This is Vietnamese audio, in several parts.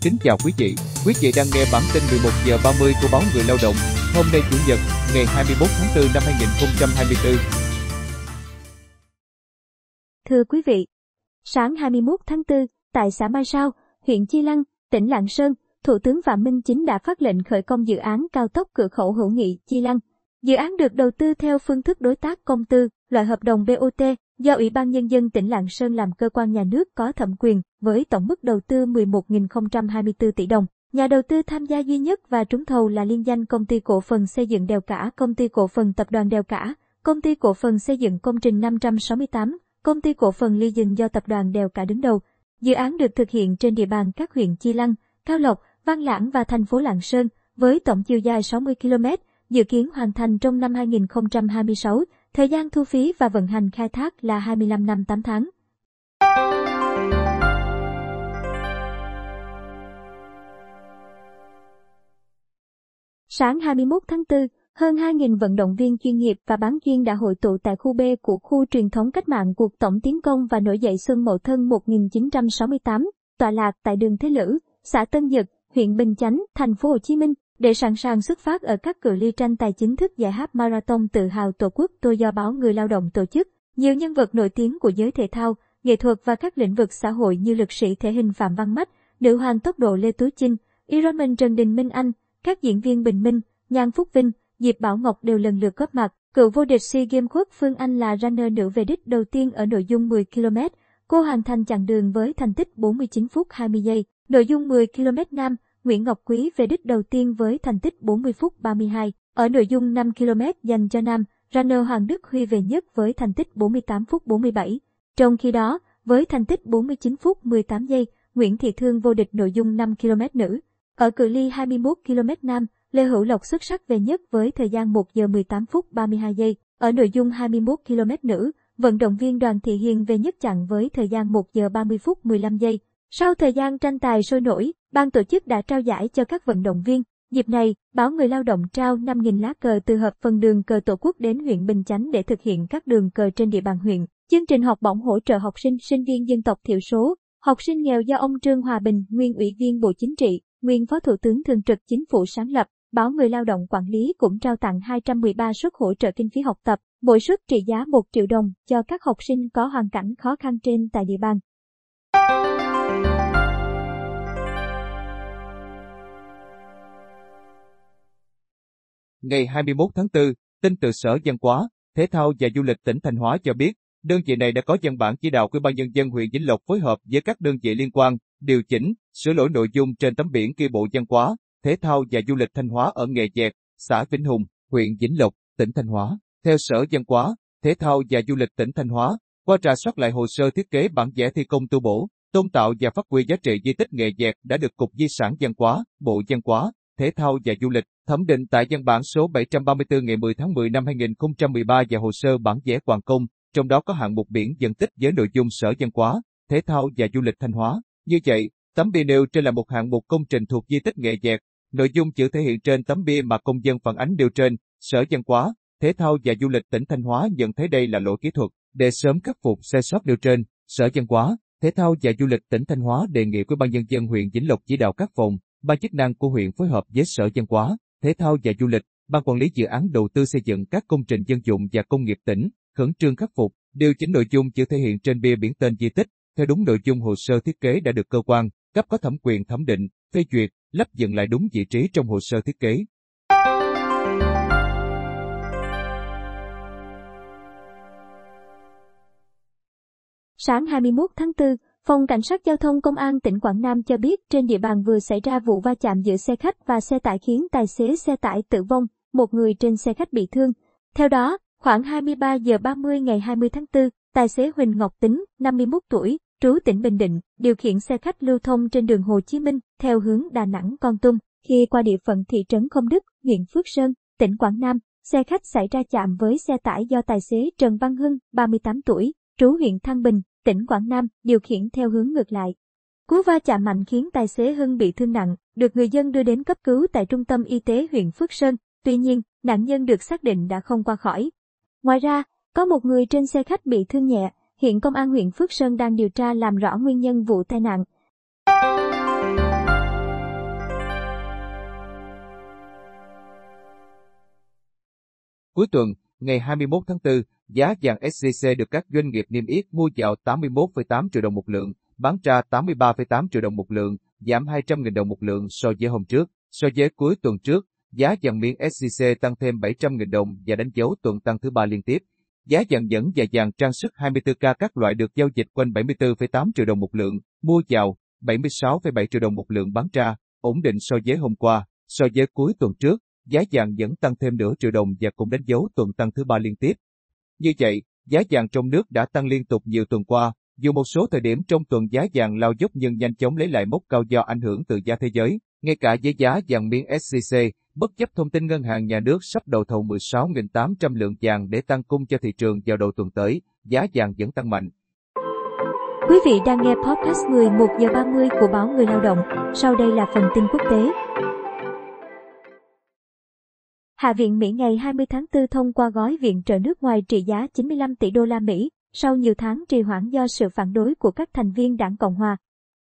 Kính chào quý vị, quý vị đang nghe bản tin 11 giờ 30 của báo Người Lao động, hôm nay Chủ nhật, ngày 21 tháng 4 năm 2024. Thưa quý vị, sáng 21 tháng 4, tại xã Mai Sao, huyện Chi Lăng, tỉnh Lạng Sơn, Thủ tướng Phạm Minh Chính đã phát lệnh khởi công dự án cao tốc cửa khẩu hữu nghị Chi Lăng. Dự án được đầu tư theo phương thức đối tác công tư, loại hợp đồng BOT, do Ủy ban Nhân dân tỉnh Lạng Sơn làm cơ quan nhà nước có thẩm quyền, với tổng mức đầu tư 11.024 tỷ đồng. Nhà đầu tư tham gia duy nhất và trúng thầu là liên danh công ty cổ phần xây dựng đèo cả, công ty cổ phần tập đoàn đèo cả, công ty cổ phần xây dựng công trình 568, công ty cổ phần ly dừng do tập đoàn đèo cả đứng đầu. Dự án được thực hiện trên địa bàn các huyện Chi Lăng, Cao Lộc, Văn Lãng và thành phố Lạng Sơn, với tổng chiều dài 60 km, dự kiến hoàn thành trong năm 2026, Thời gian thu phí và vận hành khai thác là 25 năm 8 tháng. Sáng 21 tháng 4, hơn 2.000 vận động viên chuyên nghiệp và bán chuyên đã hội tụ tại khu B của khu truyền thống cách mạng cuộc tổng tiến công và nổi dậy xuân mậu thân 1968, tọa lạc tại đường Thế Lữ, xã Tân Nhật, huyện Bình Chánh, thành phố Hồ Chí Minh. Để sẵn sàng xuất phát ở các cự ly tranh tài chính thức giải hát Marathon tự hào Tổ quốc tôi do báo Người Lao động tổ chức, nhiều nhân vật nổi tiếng của giới thể thao, nghệ thuật và các lĩnh vực xã hội như lực sĩ thể hình Phạm Văn Mách, nữ hoàng tốc độ Lê Tú Chinh, Ironman Trần Đình Minh Anh, các diễn viên Bình Minh, Nhan Phúc Vinh, Diệp Bảo Ngọc đều lần lượt góp mặt. Cựu vô địch SEA Games khuất Phương Anh là runner nữ về đích đầu tiên ở nội dung 10 km. Cô hoàn thành chặng đường với thành tích 49 phút 20 giây. Nội dung 10 km nam, Nguyễn Ngọc Quý về đích đầu tiên với thành tích 40 phút 32. Ở nội dung 5 km dành cho nam, runner Hoàng Đức Huy về nhất với thành tích 48 phút 47. Trong khi đó, với thành tích 49 phút 18 giây, Nguyễn Thị Thương vô địch nội dung 5 km nữ. Ở cự ly 21 km nam, Lê Hữu Lộc xuất sắc về nhất với thời gian 1 giờ 18 phút 32 giây. Ở nội dung 21 km nữ, vận động viên Đoàn Thị Hiền về nhất chặng với thời gian 1 giờ 30 phút 15 giây. Sau thời gian tranh tài sôi nổi, ban tổ chức đã trao giải cho các vận động viên. Dịp này, báo Người Lao động trao 5.000 lá cờ từ hợp phần đường cờ Tổ quốc đến huyện Bình Chánh để thực hiện các đường cờ trên địa bàn huyện. Chương trình học bổng hỗ trợ học sinh, sinh viên dân tộc thiểu số, học sinh nghèo do ông Trương Hòa Bình, nguyên ủy viên Bộ Chính trị, nguyên Phó Thủ tướng Thường trực Chính phủ sáng lập. Báo Người Lao động quản lý cũng trao tặng 213 suất hỗ trợ kinh phí học tập, mỗi suất trị giá 1 triệu đồng cho các học sinh có hoàn cảnh khó khăn trên tại địa bàn. ngày 21 tháng 4, tin từ Sở Văn hóa, Thể thao và Du lịch tỉnh Thanh Hóa cho biết, đơn vị này đã có văn bản chỉ đạo của ban nhân dân huyện Vĩnh Lộc phối hợp với các đơn vị liên quan, điều chỉnh, sửa lỗi nội dung trên tấm biển kia Bộ Văn hóa, Thể thao và Du lịch Thanh Hóa ở nghề dẹt, xã Vĩnh Hùng, huyện Vĩnh Lộc, tỉnh Thanh Hóa. Theo Sở Văn hóa, Thể thao và Du lịch tỉnh Thanh Hóa, qua trà soát lại hồ sơ thiết kế bản vẽ thi công tu bổ, tôn tạo và phát huy giá trị di tích nghề dẹt đã được Cục Di sản Văn hóa, Bộ Văn hóa, Thể thao và Du lịch, thẩm định tại văn bản số 734 ngày 10 tháng 10 năm 2013 và hồ sơ bản vẽ Hoàng Công, trong đó có hạng mục biển dân tích với nội dung sở văn hóa, thể thao và du lịch Thanh Hóa. Như vậy, tấm bia nêu trên là một hạng mục công trình thuộc di tích nghệ dẹt. Nội dung chữ thể hiện trên tấm bia mà công dân phản ánh nêu trên, Sở Văn hóa, Thể thao và Du lịch tỉnh Thanh Hóa nhận thấy đây là lỗi kỹ thuật, để sớm khắc phục sai sót nêu trên, Sở Văn hóa, Thể thao và Du lịch tỉnh Thanh Hóa đề nghị với Ban nhân dân huyện Vĩnh Lộc chỉ đạo các phòng, ban chức năng của huyện phối hợp với Sở Văn hóa, Thể thao và Du lịch, Ban quản lý dự án đầu tư xây dựng các công trình dân dụng và công nghiệp tỉnh, khẩn trương khắc phục, điều chỉnh nội dung chữ thể hiện trên bia biển tên di tích, theo đúng nội dung hồ sơ thiết kế đã được cơ quan, cấp có thẩm quyền thẩm định, phê duyệt, lắp dựng lại đúng vị trí trong hồ sơ thiết kế. Sáng 21 tháng 4, Phòng Cảnh sát Giao thông Công an tỉnh Quảng Nam cho biết trên địa bàn vừa xảy ra vụ va chạm giữa xe khách và xe tải khiến tài xế xe tải tử vong, một người trên xe khách bị thương. Theo đó, khoảng 23 giờ 30 ngày 20 tháng 4, tài xế Huỳnh Ngọc Tính, 51 tuổi, trú tỉnh Bình Định, điều khiển xe khách lưu thông trên đường Hồ Chí Minh theo hướng Đà Nẵng Con Tum. Khi qua địa phận thị trấn Không Đức, huyện Phước Sơn, tỉnh Quảng Nam, xe khách xảy ra chạm với xe tải do tài xế Trần Văn Hưng, 38 tuổi, trú huyện Thăng Bình, tỉnh Quảng Nam, điều khiển theo hướng ngược lại. Cú va chạm mạnh khiến tài xế Hưng bị thương nặng, được người dân đưa đến cấp cứu tại trung tâm y tế huyện Phước Sơn, tuy nhiên, nạn nhân được xác định đã không qua khỏi. Ngoài ra, có một người trên xe khách bị thương nhẹ, hiện công an huyện Phước Sơn đang điều tra làm rõ nguyên nhân vụ tai nạn. Cuối tuần, ngày 21 tháng 4, Giá vàng SJC được các doanh nghiệp niêm yết mua vào 81,8 triệu đồng một lượng, bán ra 83,8 triệu đồng một lượng, giảm 200.000 đồng một lượng so với hôm trước. So với cuối tuần trước, giá vàng miếng SJC tăng thêm 700.000 đồng và đánh dấu tuần tăng thứ ba liên tiếp. Giá vàng nhẫn và vàng trang sức 24K các loại được giao dịch quanh 74,8 triệu đồng một lượng, mua vào 76,7 triệu đồng một lượng bán ra, ổn định so với hôm qua. So với cuối tuần trước, giá vàng vẫn tăng thêm nửa triệu đồng và cũng đánh dấu tuần tăng thứ ba liên tiếp. Như vậy, giá vàng trong nước đã tăng liên tục nhiều tuần qua, dù một số thời điểm trong tuần giá vàng lao dốc nhưng nhanh chóng lấy lại mốc cao do ảnh hưởng từ giá thế giới. Ngay cả với giá vàng miếng SJC, bất chấp thông tin ngân hàng nhà nước sắp đầu thầu 16.800 lượng vàng để tăng cung cho thị trường vào đầu tuần tới, giá vàng vẫn tăng mạnh. Quý vị đang nghe podcast 11 giờ 30 của báo Người Lao động. Sau đây là phần tin quốc tế. Hạ viện Mỹ ngày 20 tháng 4 thông qua gói viện trợ nước ngoài trị giá 95 tỷ đô la Mỹ, sau nhiều tháng trì hoãn do sự phản đối của các thành viên đảng Cộng hòa.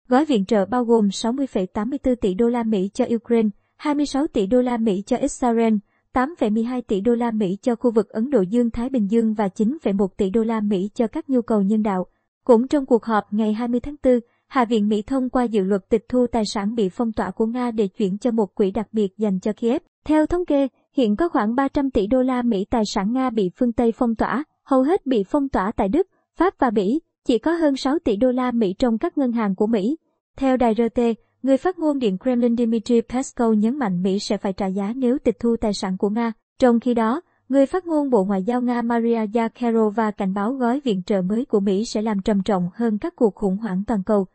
Gói viện trợ bao gồm 60,84 tỷ đô la Mỹ cho Ukraine, 26 tỷ đô la Mỹ cho Israel, 8,12 tỷ đô la Mỹ cho khu vực Ấn Độ Dương Thái Bình Dương và 9,1 tỷ đô la Mỹ cho các nhu cầu nhân đạo. Cũng trong cuộc họp ngày 20 tháng 4, Hạ viện Mỹ thông qua dự luật tịch thu tài sản bị phong tỏa của Nga để chuyển cho một quỹ đặc biệt dành cho Kiev. Theo thống kê, Hiện có khoảng 300 tỷ đô la Mỹ tài sản Nga bị phương Tây phong tỏa, hầu hết bị phong tỏa tại Đức, Pháp và Bỉ, chỉ có hơn 6 tỷ đô la Mỹ trong các ngân hàng của Mỹ. Theo đài RT, người phát ngôn Điện Kremlin Dmitry Peskov nhấn mạnh Mỹ sẽ phải trả giá nếu tịch thu tài sản của Nga. Trong khi đó, người phát ngôn Bộ Ngoại giao Nga Maria Zakharova cảnh báo gói viện trợ mới của Mỹ sẽ làm trầm trọng hơn các cuộc khủng hoảng toàn cầu.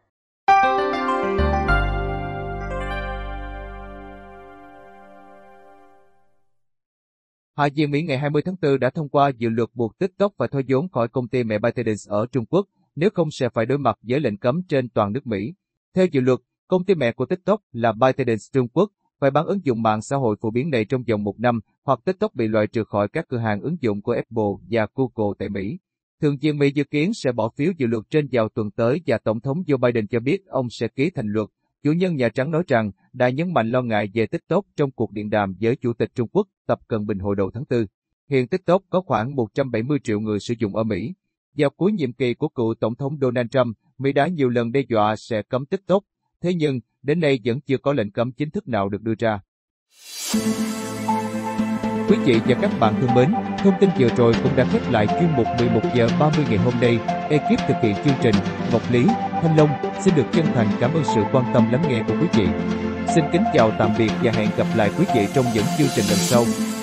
Hạ viện Mỹ ngày 20 tháng 4 đã thông qua dự luật buộc TikTok và thôi vốn khỏi công ty mẹ ByteDance ở Trung Quốc, nếu không sẽ phải đối mặt với lệnh cấm trên toàn nước Mỹ. Theo dự luật, công ty mẹ của TikTok là ByteDance Trung Quốc phải bán ứng dụng mạng xã hội phổ biến này trong vòng một năm, hoặc TikTok bị loại trừ khỏi các cửa hàng ứng dụng của Apple và Google tại Mỹ. Thượng viện Mỹ dự kiến sẽ bỏ phiếu dự luật trên vào tuần tới và Tổng thống Joe Biden cho biết ông sẽ ký thành luật Chủ nhân Nhà Trắng nói rằng đã nhấn mạnh lo ngại về TikTok trong cuộc điện đàm với Chủ tịch Trung Quốc Tập Cận Bình hồi đầu tháng 4. Hiện TikTok có khoảng 170 triệu người sử dụng ở Mỹ. Vào cuối nhiệm kỳ của cựu Tổng thống Donald Trump, Mỹ đã nhiều lần đe dọa sẽ cấm TikTok, thế nhưng đến nay vẫn chưa có lệnh cấm chính thức nào được đưa ra. Quý vị và các bạn thân mến, Thông tin vừa rồi cũng đã khép lại chuyên mục 11 giờ 30 ngày hôm nay. Ekip thực hiện chương trình Ngọc Lý, Thanh Long xin được chân thành cảm ơn sự quan tâm lắng nghe của quý vị. Xin kính chào tạm biệt và hẹn gặp lại quý vị trong những chương trình lần sau.